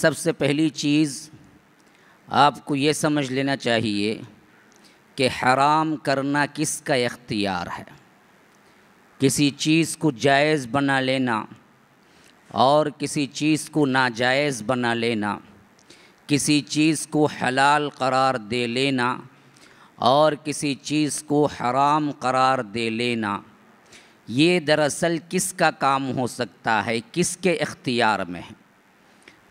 सबसे पहली चीज़ आपको ये समझ लेना चाहिए कि हराम करना किसका इख्तियार है किसी चीज़ को जायज़ बना लेना और किसी चीज़ को नाजायज़ बना लेना किसी चीज़ को हलाल करार दे लेना और किसी चीज़ को हराम करार दे लेना ये दरअसल किसका काम हो सकता है किसके इख्तियार में है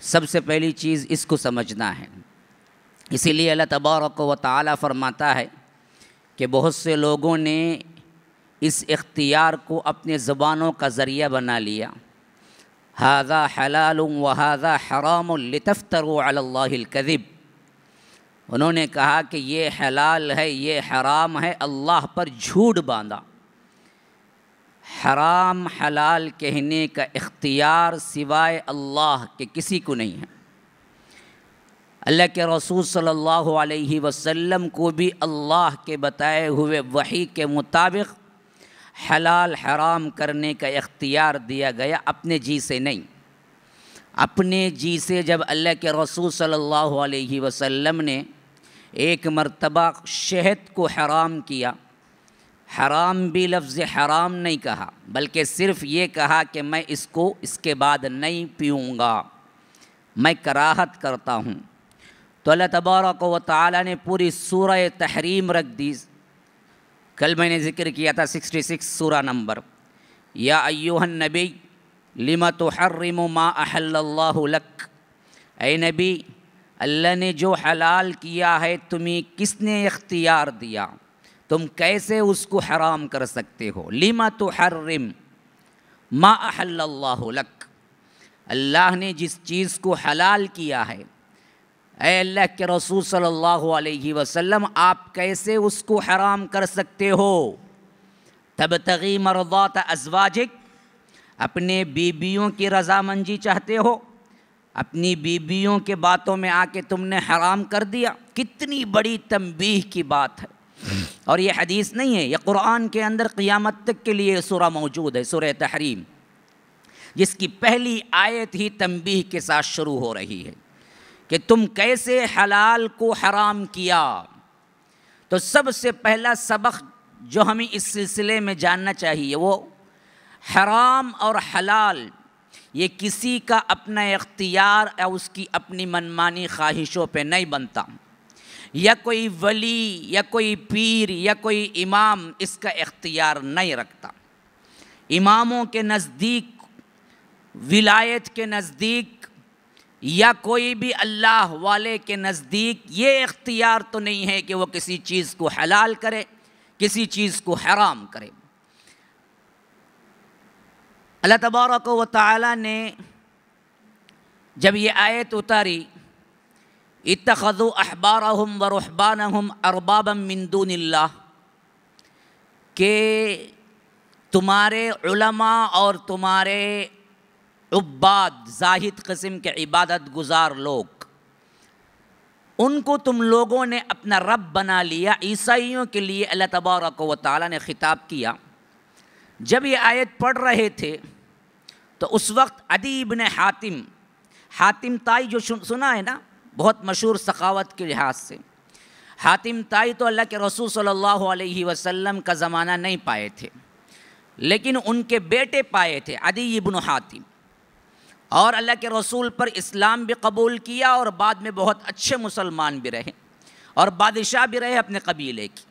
सबसे पहली चीज़ इसको समझना है इसीलिए अल्लाह तबारक व ताला फरमाता है कि बहुत से लोगों ने इस इख्तियार को अपने ज़बानों का ज़रिया बना लिया हाजा हलाल व हाजा हराम लतफ़तरकदिब उन्होंने कहा कि ये हलाल है ये हराम है अल्लाह पर झूठ बांधा हराम हलाल कहने का इख्तियार सिवाय अल्लाह के किसी को नहीं है अल्लाह के रसूल सल्लल्लाहु अलैहि वसल्लम को भी अल्लाह के बताए हुए वही के मुताबिक हलाल हराम करने का इख्तियार दिया गया अपने जी से नहीं अपने जी से जब अल्लाह के रसूल सल्लल्लाहु अलैहि वसल्लम ने एक मर्तबा शहद को हराम किया हराम भी लफ्ज़ हराम नहीं कहा बल्कि सिर्फ़ ये कहा कि मैं इसको इसके बाद नहीं पीऊँगा मैं कराहत करता हूँ तो अल्लाह तबारक व ताली ने पूरी सूर तहरीम रख दी कल मैंने ज़िक्र किया था सिक्सटी सिक्स सूर नंबर या अयोहन नबी लिमा तो हर्रम माहल्लाक ए नबी अल्लाह ने जो हलाल किया है तुम्हें किसने इख्तियार दिया तुम कैसे उसको हराम कर सकते हो लिमा तो हर्रिम मा अहल्लाक अल्लाह ने जिस चीज़ को हलाल किया है अः अल्लाह के रसूल सल्लल्लाहु अलैहि वसल्लम आप कैसे उसको हराम कर सकते हो तब तगी मरदात अजवाजिक अपने बीबियों की रजामंदी चाहते हो अपनी बीबियों के बातों में आके तुमने हराम कर दिया कितनी बड़ी तंबीह की बात है और ये हदीस नहीं है ये कुरान के अंदर क़ियामत तक के लिए सुरा मौजूद है शुर तहरीम जिसकी पहली आयत ही तंबीह के साथ शुरू हो रही है कि तुम कैसे हलाल को हराम किया तो सबसे पहला सबक जो हमें इस सिलसिले में जानना चाहिए वो हराम और हलाल ये किसी का अपना इख्तियार या उसकी अपनी मनमानी ख्वाहिशों पे नहीं बनता या कोई वली या कोई पीर या कोई इमाम इसका इख्तियार नहीं रखता इमामों के नज़दीक विलायत के नज़दीक या कोई भी अल्लाह वाले के नज़दीक ये इख्तियार तो नहीं है कि वो किसी चीज़ को हलाल करे किसी चीज़ को हराम करे अल्लाह तबारक व ताली ने जब ये आयत उतारी इतखु अहबार हम व रहबान हम अरबाब मंदून के तुम्हारे और तुम्हारे उब्बाद जाहिद कस्म के इबादत गुजार लोग उनको तुम लोगों ने अपना रब बना लिया ईसाइयों के लिए अल्लाह तबारक व ताली ने ख़िताब किया जब ये आयत पढ़ रहे थे तो उस वक्त अदीब ने हातिम हातिम ताई जो सुना है ना बहुत मशहूर सखावत के लिहाज से हातिम ताई तो अल्लाह के रसूल सल्लल्लाहु अलैहि वसल्लम का ज़माना नहीं पाए थे लेकिन उनके बेटे पाए थे अदी इबन हातिम और अल्लाह के रसूल पर इस्लाम भी कबूल किया और बाद में बहुत अच्छे मुसलमान भी रहे और बादशाह भी रहे अपने कबीले की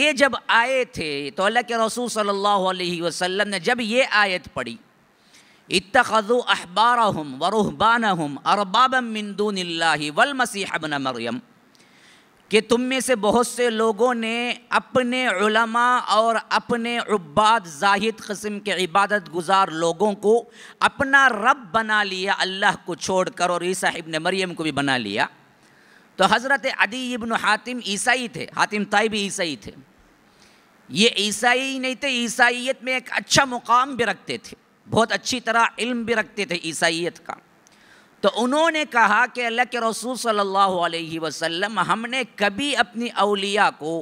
ये जब आए थे तो अल्लाह के रसूल सल्लल्लाहु अलैहि वसल्लम ने जब ये आयत पढ़ी इतखु अहबार हम वरुहबान हम अरबाबिंदूनल्लाही वलमसीहबन मरियम कि तुम में से बहुत से लोगों ने अपने और अपने उब्बाद जाहिद कस्म के इबादत गुजार लोगों को अपना रब बना लिया अल्लाह को छोड़कर और ईसा इबन मरियम को भी बना लिया तो हज़रत अदी इबन हातिम ईसाई थे हातिम ताई भी ईसाई थे ये ईसाई नहीं थे ईसाइत में एक अच्छा मुकाम भी रखते थे बहुत अच्छी तरह इल्म भी रखते थे ईसाइत का तो उन्होंने कहा कि अल्लाह के रसूल सल्लल्लाहु अलैहि वसल्लम हमने कभी अपनी अलिया को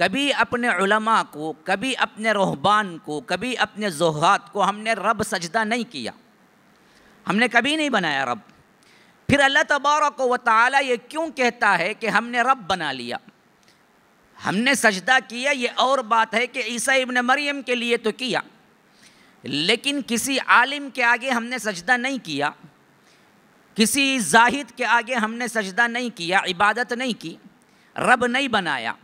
कभी अपने उलमा को कभी अपने रोहबान को कभी अपने जोहत को हमने रब सजदा नहीं किया हमने कभी नहीं बनाया रब फिर अल्लाह तबारक व ताली ये क्यों कहता है कि हमने रब बना लिया हमने सजदा किया ये और बात है कि ईसा इबन मरियम के लिए तो किया लेकिन किसी आलिम के आगे हमने सजदा नहीं किया किसी जाहिद के आगे हमने सजदा नहीं किया इबादत नहीं की रब नहीं बनाया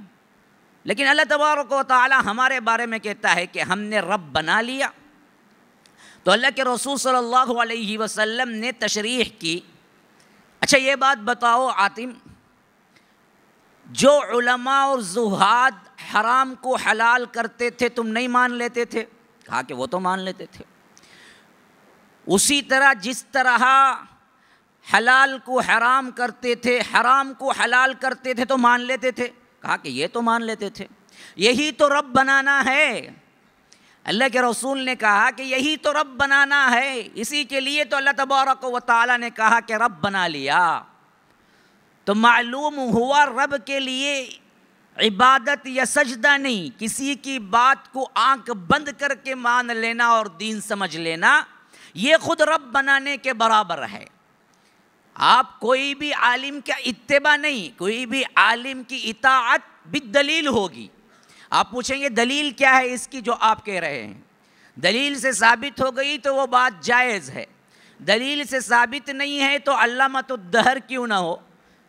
लेकिन अल्लाह तबारक ताली हमारे बारे में कहता है कि हमने रब बना लिया तो अल्लाह के रसूल सल्लल्लाहु अलैहि वसल्लम ने तशरीह की अच्छा ये बात बताओ आतिम जो उलमा और जुहाद हराम को हलाल करते थे तुम नहीं मान लेते थे कहा के वो तो मान लेते थे उसी तरह जिस तरह हलाल को हराम करते थे हराम को हलाल करते थे तो मान लेते थे कहा कि ये तो मान लेते थे यही तो रब बनाना है अल्लाह के रसूल ने कहा कि यही तो रब बनाना है इसी के लिए तो अल्लाह तबारक व ताला ने कहा कि रब बना लिया तो मालूम हुआ रब के लिए इबादत या सजदा नहीं किसी की बात को आंख बंद करके मान लेना और दीन समझ लेना ये खुद रब बनाने के बराबर है आप कोई भी आलिम का इतबा नहीं कोई भी आलिम की इताअत भी दलील होगी आप पूछेंगे दलील क्या है इसकी जो आप कह रहे हैं दलील से साबित हो गई तो वो बात जायज़ है दलील से साबित नहीं है तो अल्लामत दहर क्यों ना हो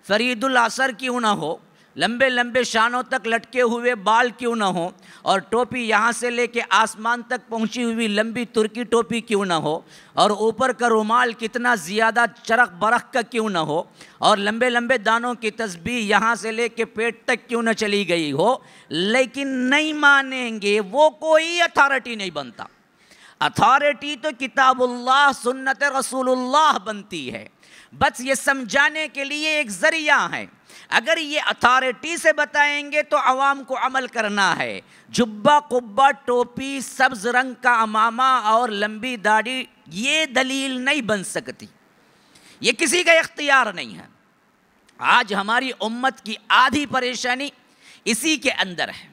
फरीदुल असर क्यों ना हो लंबे लंबे शानों तक लटके हुए बाल क्यों ना हो और टोपी यहाँ से लेके आसमान तक पहुँची हुई लंबी तुर्की टोपी क्यों ना हो और ऊपर का रुमाल कितना ज़्यादा चरख बरख का क्यों ना हो और लंबे लंबे दानों की तस्बी यहाँ से लेके पेट तक क्यों ना चली गई हो लेकिन नहीं मानेंगे वो कोई अथॉरिटी नहीं बनता अथॉरिटी तो किताबुल्लाह सुन्नत रसूलुल्लाह बनती है बस ये समझाने के लिए एक ज़रिया है अगर ये अथॉरिटी से बताएंगे तो आवाम को अमल करना है जुब्बा कुब्बा टोपी सब्ज रंग का अमामा और लंबी दाढ़ी ये दलील नहीं बन सकती ये किसी का इख्तियार नहीं है आज हमारी उम्मत की आधी परेशानी इसी के अंदर है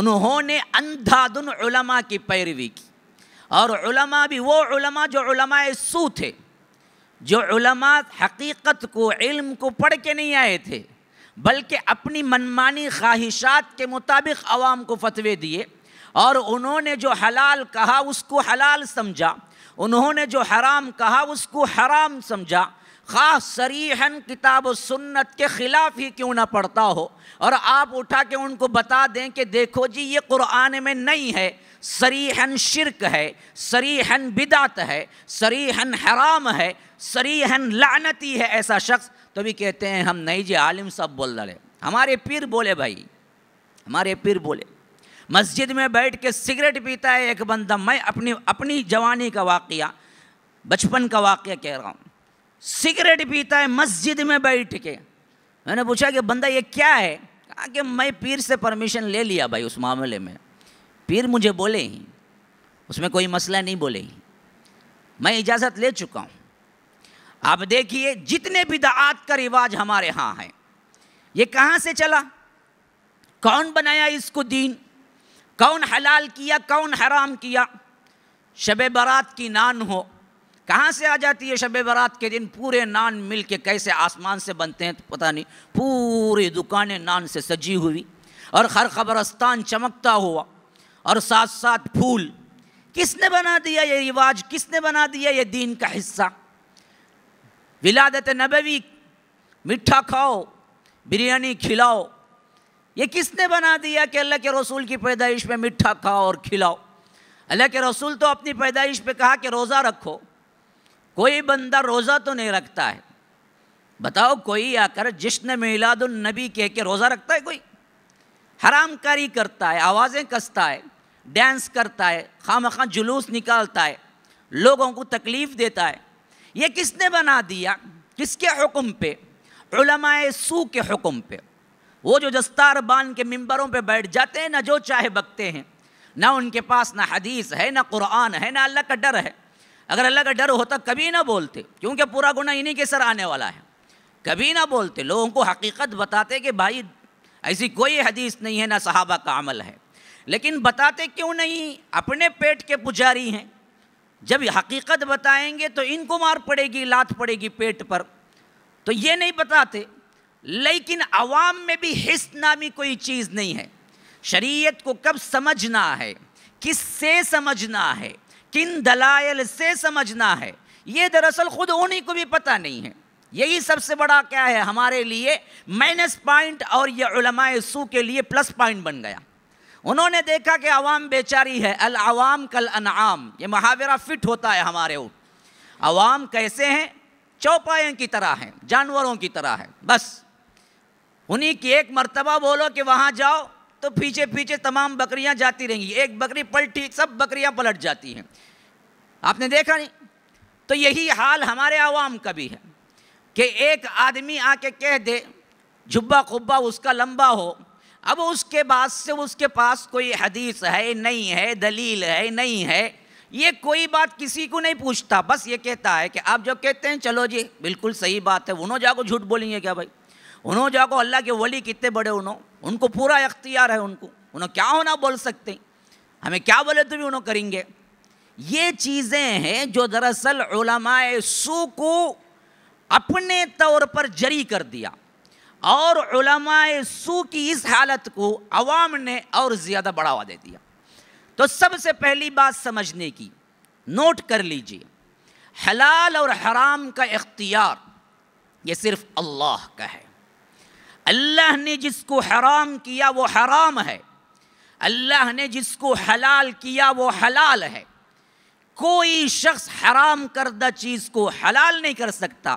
उन्होंने अंधाधुन उलमा की पैरवी की और उलमा भी वो उलमा जो उलमा सू थे जो उलमात हकीकत को इल्म को पढ़ के नहीं आए थे बल्कि अपनी मनमानी ख्वाहिशात के मुताबिक आवाम को फतवे दिए और उन्होंने जो हलाल कहा उसको हलाल समझा उन्होंने जो हराम कहा उसको हराम समझा ख़ास सरीहन किताब सुन्नत के ख़िलाफ़ ही क्यों ना पढ़ता हो और आप उठा के उनको बता दें कि देखो जी ये कुरान में नहीं है सरीहन शिरक है सरीहन बिदात है सरीहन हराम है सरीहन लानती है ऐसा शख्स तो भी कहते हैं हम नहीं जी आलिम सब बोल रहे हमारे पीर बोले भाई हमारे पीर बोले मस्जिद में बैठ के सिगरेट पीता है एक बंदा मैं अपनी अपनी जवानी का वाक़ बचपन का वाक्य कह रहा हूँ सिगरेट पीता है मस्जिद में बैठ के मैंने पूछा कि बंदा ये क्या है कहा कि मैं पीर से परमिशन ले लिया भाई उस मामले में पीर मुझे बोले ही उसमें कोई मसला नहीं बोले ही मैं इजाज़त ले चुका हूँ आप देखिए जितने भी दात का रिवाज हमारे यहाँ है ये कहाँ से चला कौन बनाया इसको दीन कौन हलाल किया कौन हराम किया शब बारात की नान हो कहाँ से आ जाती है शब बरात के दिन पूरे नान मिल के कैसे आसमान से बनते हैं तो पता नहीं पूरी दुकानें नान से सजी हुई और हर खबरस्तान चमकता हुआ और साथ साथ फूल किसने बना दिया ये रिवाज किसने बना दिया ये दीन का हिस्सा विलादत नबवी मिठा खाओ बिरयानी खिलाओ ये किसने बना दिया कि अल्लाह के रसूल की पैदाइश में मिठा खाओ और खिलाओ अल्लाह के रसूल तो अपनी पैदाइश पे कहा कि रोज़ा रखो कोई बंदा रोज़ा तो नहीं रखता है बताओ कोई आकर जश्न मिलादुलनबी कह के रोज़ा रखता है कोई हरामकारी करता है आवाज़ें कसता है डांस करता है खाम खां जुलूस निकालता है लोगों को तकलीफ़ देता है ये किसने बना दिया किसके हुक्म पे सू के हुक्म पे वो जो दस्तार बान के मंबरों पे बैठ जाते हैं ना जो चाहे बकते हैं ना उनके पास ना हदीस है ना कुरान है ना अल्लाह का डर है अगर अल्लाह का डर होता कभी ना बोलते क्योंकि पूरा गुना इन्हीं के सर आने वाला है कभी ना बोलते लोगों को हकीकत बताते कि भाई ऐसी कोई हदीस नहीं है ना सहाबा का अमल है लेकिन बताते क्यों नहीं अपने पेट के पुजारी हैं जब हकीकत बताएंगे तो इनको मार पड़ेगी लात पड़ेगी पेट पर तो ये नहीं बताते लेकिन आवाम में भी हिस्स नामी कोई चीज़ नहीं है शरीयत को कब समझना है किस से समझना है किन दलायल से समझना है ये दरअसल खुद उन्हीं को भी पता नहीं है यही सबसे बड़ा क्या है हमारे लिए माइनस पॉइंट और ये सू के लिए प्लस पॉइंट बन गया उन्होंने देखा कि आवाम बेचारी है अल अवाम कल अनाम ये मुहावरा फिट होता है हमारे ऊपर आवाम कैसे हैं चौपायों की तरह हैं जानवरों की तरह है बस उन्हीं की एक मर्तबा बोलो कि वहाँ जाओ तो पीछे पीछे तमाम बकरियां जाती रहेंगी एक बकरी पलटी सब बकरियां पलट जाती हैं आपने देखा नहीं तो यही हाल हमारे आवाम का भी है कि एक आदमी आके कह दे जुब्बा खुब्बा उसका लंबा हो अब उसके बाद से उसके पास कोई हदीस है नहीं है दलील है नहीं है ये कोई बात किसी को नहीं पूछता बस ये कहता है कि आप जब कहते हैं चलो जी बिल्कुल सही बात है उन्होंने जाको झूठ बोलेंगे क्या भाई उन्होंने जाको अल्लाह के वली कितने बड़े उन्होंने उनको पूरा इख्तियार है उनको उन्होंने क्या होना बोल सकते हमें क्या बोले तो भी उन्होंने करेंगे ये चीज़ें हैं जो दरअसल सू को अपने तौर पर जरी कर दिया और सू की इस हालत को अवाम ने और ज़्यादा बढ़ावा दे दिया तो सबसे पहली बात समझने की नोट कर लीजिए हलाल और हराम का इख्तियार ये सिर्फ अल्लाह का है अल्लाह ने जिसको हराम किया वो हराम है अल्लाह ने जिसको हलाल किया वो हलाल है कोई शख्स हराम करदा चीज़ को हलाल नहीं कर सकता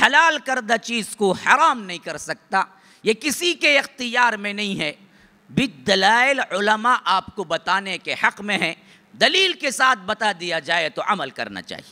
हलाल करदा चीज़ को हराम नहीं कर सकता ये किसी के अख्तियार में नहीं है बिदलाइल उलमा आपको बताने के हक़ में है दलील के साथ बता दिया जाए तो अमल करना चाहिए